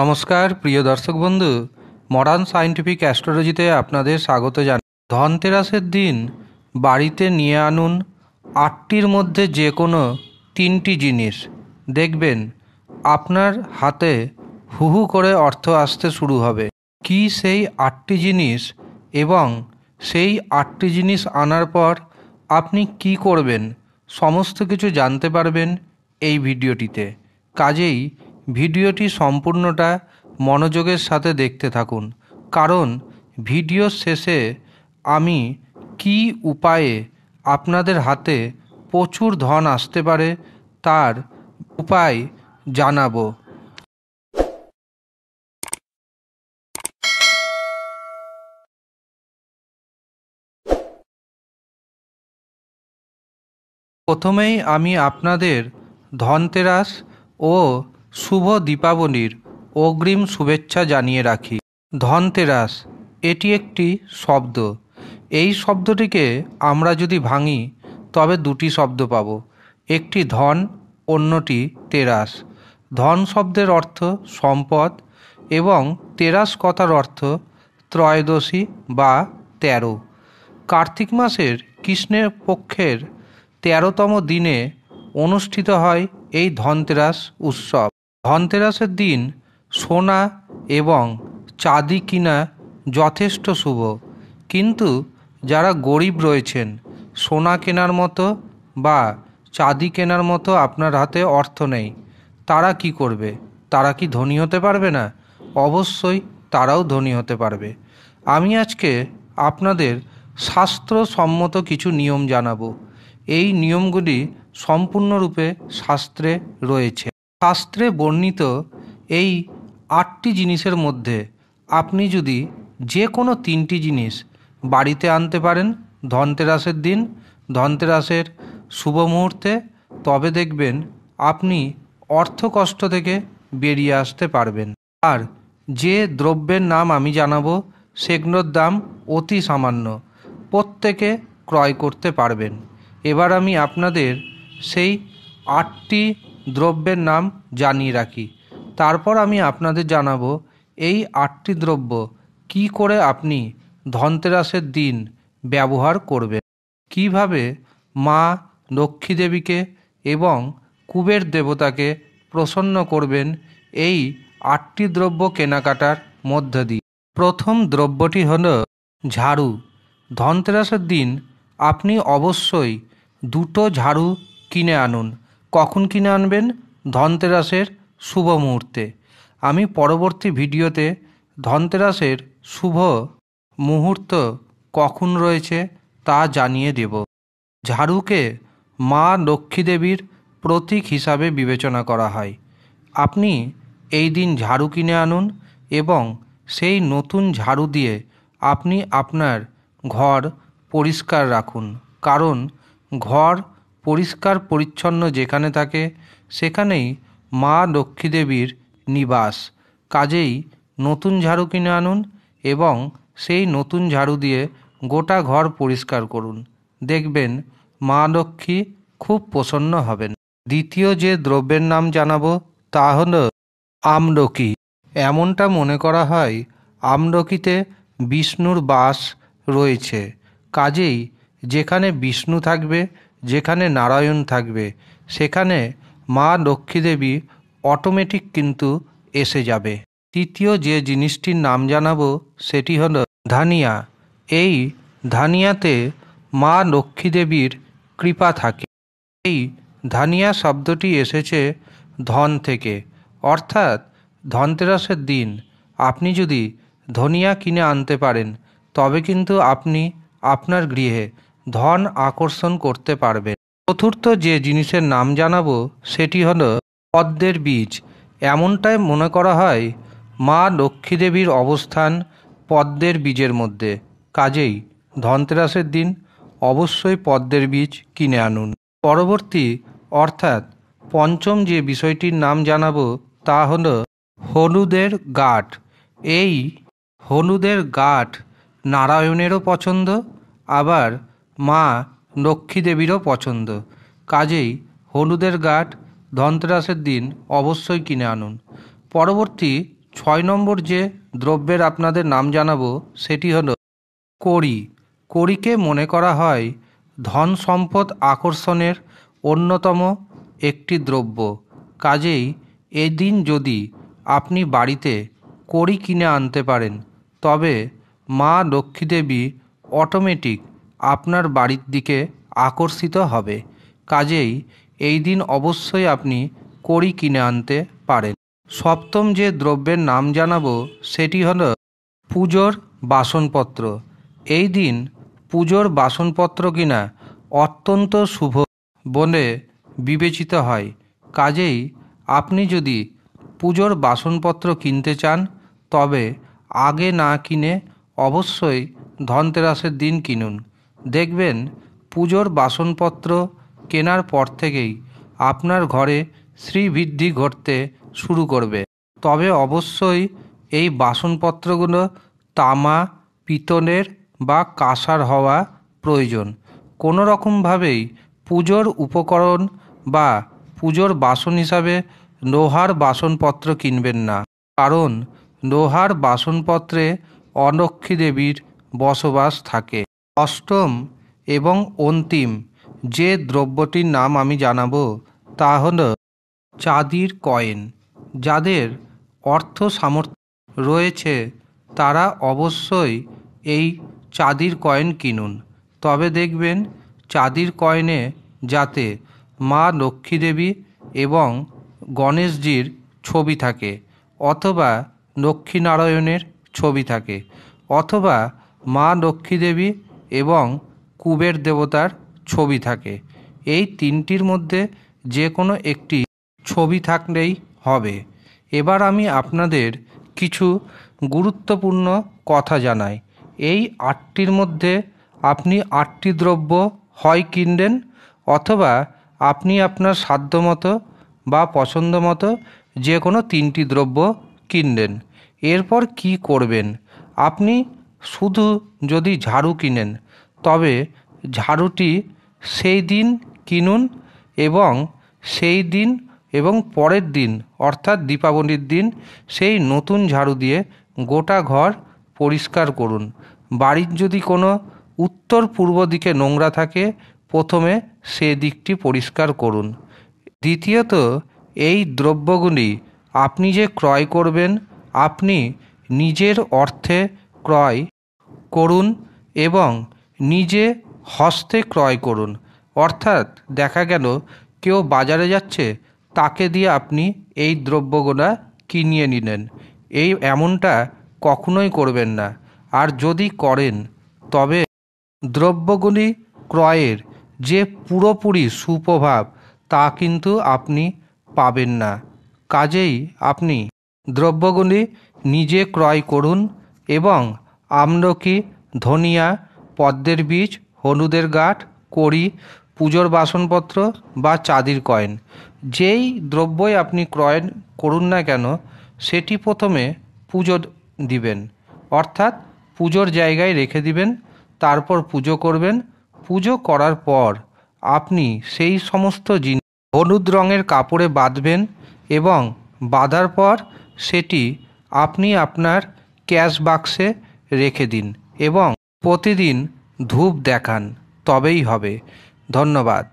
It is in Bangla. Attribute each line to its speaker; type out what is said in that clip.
Speaker 1: নমস্কার প্রিয় দর্শক বন্ধু মডার্ন সায়েন্টিফিক অ্যাস্ট্রোলজিতে আপনাদের স্বাগত জানাই ধনতেরাসের দিন বাড়িতে নিয়ে আনুন আটটির মধ্যে যে কোনো তিনটি জিনিস দেখবেন আপনার হাতে হুহু করে অর্থ আসতে শুরু হবে কি সেই আটটি জিনিস এবং সেই আটটি জিনিস আনার পর আপনি কি করবেন সমস্ত কিছু জানতে পারবেন এই ভিডিওটিতে কাজেই ভিডিওটি সম্পূর্ণটা মনোযোগের সাথে দেখতে থাকুন কারণ ভিডিওর শেষে আমি কি উপায়ে আপনাদের হাতে প্রচুর ধন আসতে পারে তার উপায় জানাবো প্রথমেই আমি আপনাদের ধনতেরাস ও শুভ দীপাবলির অগ্রিম শুভেচ্ছা জানিয়ে রাখি ধনতেরাস এটি একটি শব্দ এই শব্দটিকে আমরা যদি ভাঙি তবে দুটি শব্দ পাব একটি ধন অন্যটি তেরাস ধন শব্দের অর্থ সম্পদ এবং তেরাস কথার অর্থ ত্রয়োদশী বা তেরো কার্তিক মাসের কৃষ্ণের পক্ষের তেরোতম দিনে অনুষ্ঠিত হয় এই ধনতেরাস উৎসব ধনতেরাসের দিন সোনা এবং চাঁদি কিনা যথেষ্ট শুভ কিন্তু যারা গরিব রয়েছেন সোনা কেনার মতো বা চাঁদি কেনার মতো আপনার হাতে অর্থ নেই তারা কি করবে তারা কি ধনী হতে পারবে না অবশ্যই তারাও ধনী হতে পারবে আমি আজকে আপনাদের শাস্ত্রসম্মত কিছু নিয়ম জানাবো এই নিয়মগুলি সম্পূর্ণরূপে শাস্ত্রে রয়েছে শাস্ত্রে বর্ণিত এই আটটি জিনিসের মধ্যে আপনি যদি যে কোনো তিনটি জিনিস বাড়িতে আনতে পারেন ধনতেরাসের দিন ধনতেরাসের শুভ মুহূর্তে তবে দেখবেন আপনি অর্থকষ্ট থেকে বেরিয়ে আসতে পারবেন আর যে দ্রব্যের নাম আমি জানাবো সেগুলোর দাম অতি সামান্য প্রত্যেকে ক্রয় করতে পারবেন এবার আমি আপনাদের সেই আটটি দ্রব্যের নাম জানিয়ে রাখি তারপর আমি আপনাদের জানাবো এই আটটি দ্রব্য কি করে আপনি ধনতেরাসের দিন ব্যবহার করবেন কিভাবে মা লক্ষ্মী দেবীকে এবং কুবের দেবতাকে প্রসন্ন করবেন এই আটটি দ্রব্য কেনাকাটার মধ্য দিয়ে প্রথম দ্রব্যটি হল ঝাড়ু ধনতেরাসের দিন আপনি অবশ্যই দুটো ঝাড়ু কিনে আনুন কখন কিনে আনবেন ধনতেরাসের শুভ মুহূর্তে আমি পরবর্তী ভিডিওতে ধনতেরাসের শুভ মুহূর্ত কখন রয়েছে তা জানিয়ে দেব ঝাড়ুকে মা লক্ষ্মী দেবীর প্রতীক হিসাবে বিবেচনা করা হয় আপনি এই দিন ঝাড়ু কিনে আনুন এবং সেই নতুন ঝাড়ু দিয়ে আপনি আপনার ঘর পরিষ্কার রাখুন কারণ ঘর পরিষ্কার পরিচ্ছন্ন যেখানে থাকে সেখানেই মা লক্ষ্মী দেবীর নিবাস কাজেই নতুন ঝাড়ু কিনে আনুন এবং সেই নতুন ঝাড়ু দিয়ে গোটা ঘর পরিষ্কার করুন দেখবেন মা লক্ষ্মী খুব প্রসন্ন হবেন দ্বিতীয় যে দ্রব্যের নাম জানাবো তা হল আমলকি এমনটা মনে করা হয় আমলকিতে বিষ্ণুর বাস রয়েছে কাজেই যেখানে বিষ্ণু থাকবে যেখানে নারায়ণ থাকবে সেখানে মা লক্ষ্মী দেবী অটোমেটিক কিন্তু এসে যাবে তৃতীয় যে জিনিসটির নাম জানাবো সেটি হল ধানিয়া এই ধানিয়াতে মা লক্ষ্মী দেবীর কৃপা থাকে এই ধানিয়া শব্দটি এসেছে ধন থেকে অর্থাৎ ধনতেরাসের দিন আপনি যদি ধনিয়া কিনে আনতে পারেন তবে কিন্তু আপনি আপনার গৃহে ধন আকর্ষণ করতে পারবেন চতুর্থ যে জিনিসের নাম জানাবো সেটি হল পদ্মের বীজ এমনটাই মনে করা হয় মা লক্ষ্মী দেবীর অবস্থান পদ্মের বীজের মধ্যে কাজেই ধনতেরাসের দিন অবশ্যই পদ্মের বীজ কিনে আনুন পরবর্তী অর্থাৎ পঞ্চম যে বিষয়টির নাম জানাবো তা হল হলুদের গাঠ এই হলুদের গাঠ নারায়ণেরও পছন্দ আবার মা লক্ষ্মীদেবীরও পছন্দ কাজেই হলুদের গাঠ ধনতেরাসের দিন অবশ্যই কিনে আনুন পরবর্তী ছয় নম্বর যে দ্রব্যের আপনাদের নাম জানাবো সেটি হল কড়ি কড়িকে মনে করা হয় ধন সম্পদ আকর্ষণের অন্যতম একটি দ্রব্য কাজেই এদিন যদি আপনি বাড়িতে কড়ি কিনে আনতে পারেন তবে মা লক্ষ্মীদেবী অটোমেটিক আপনার বাড়ির দিকে আকর্ষিত হবে কাজেই এই দিন অবশ্যই আপনি কড়ি কিনে আনতে পারেন সপ্তম যে দ্রব্যের নাম জানাবো সেটি হল পুজোর বাসনপত্র এই দিন পুজোর বাসনপত্র কিনা অত্যন্ত শুভ বলে বিবেচিত হয় কাজেই আপনি যদি পুজোর বাসনপত্র কিনতে চান তবে আগে না কিনে অবশ্যই ধনতেরাসের দিন কিনুন দেখবেন পুজোর বাসনপত্র কেনার পর থেকেই আপনার ঘরে শ্রীবৃদ্ধি ঘটতে শুরু করবে তবে অবশ্যই এই বাসনপত্রগুলো তামা পিতনের বা কাঁসার হওয়া প্রয়োজন কোনো রকমভাবেই পুজোর উপকরণ বা পুজোর বাসন হিসাবে লোহার বাসনপত্র কিনবেন না কারণ লোহার বাসনপত্রে অনক্ষী দেবীর বসবাস থাকে অষ্টম এবং অন্তিম যে দ্রব্যটির নাম আমি জানাবো তা হল চাঁদির কয়েন যাদের অর্থ সামর্থ্য রয়েছে তারা অবশ্যই এই চাঁদির কয়েন কিনুন তবে দেখবেন চাঁদির কয়েনে যাতে মা লক্ষ্মী দেবী এবং গণেশজির ছবি থাকে অথবা লক্ষ্মীনারায়ণের ছবি থাকে অথবা মা লক্ষ্মী দেবী এবং কুবের দেবতার ছবি থাকে এই তিনটির মধ্যে যে কোনো একটি ছবি থাকলেই হবে এবার আমি আপনাদের কিছু গুরুত্বপূর্ণ কথা জানাই এই আটটির মধ্যে আপনি আটটি দ্রব্য হয় কিনলেন অথবা আপনি আপনার সাধ্যমতো বা পছন্দ মতো যে কোনো তিনটি দ্রব্য কিনলেন এরপর কি করবেন আপনি শুধু যদি ঝাড়ু কিনেন তবে ঝাড়ুটি সেই দিন কিনুন এবং সেই দিন এবং পরের দিন অর্থাৎ দীপাবলির দিন সেই নতুন ঝাড়ু দিয়ে গোটা ঘর পরিষ্কার করুন বাড়ির যদি কোনো উত্তর পূর্ব দিকে নোংরা থাকে প্রথমে সে দিকটি পরিষ্কার করুন দ্বিতীয়ত এই দ্রব্যগুলি আপনি যে ক্রয় করবেন আপনি নিজের অর্থে ক্রয় করুন এবং নিজে হস্তে ক্রয় করুন অর্থাৎ দেখা গেল কেউ বাজারে যাচ্ছে তাকে দিয়ে আপনি এই দ্রব্যগুলা কিনিয়ে নিলেন এই এমনটা কখনোই করবেন না আর যদি করেন তবে দ্রব্যগুলি ক্রয়ের যে পুরোপুরি সুপ্রভাব তা কিন্তু আপনি পাবেন না কাজেই আপনি দ্রব্যগুলি নিজে ক্রয় করুন এবং আমলকি ধনিয়া পদ্মের বীজ হলুদের গাঠ কড়ি পুজোর বাসনপত্র বা চাঁদির কয়েন যেই দ্রব্যই আপনি ক্রয় করুন না কেন সেটি প্রথমে পুজো দিবেন অর্থাৎ পুজোর জায়গায় রেখে দিবেন তারপর পুজো করবেন পুজো করার পর আপনি সেই সমস্ত জিনিস হলুদ রঙের কাপড়ে বাঁধবেন এবং বাঁধার পর সেটি আপনি আপনার ক্যাশ বাক্সে রেখে দিন এবং প্রতিদিন ধূপ দেখান তবেই হবে ধন্যবাদ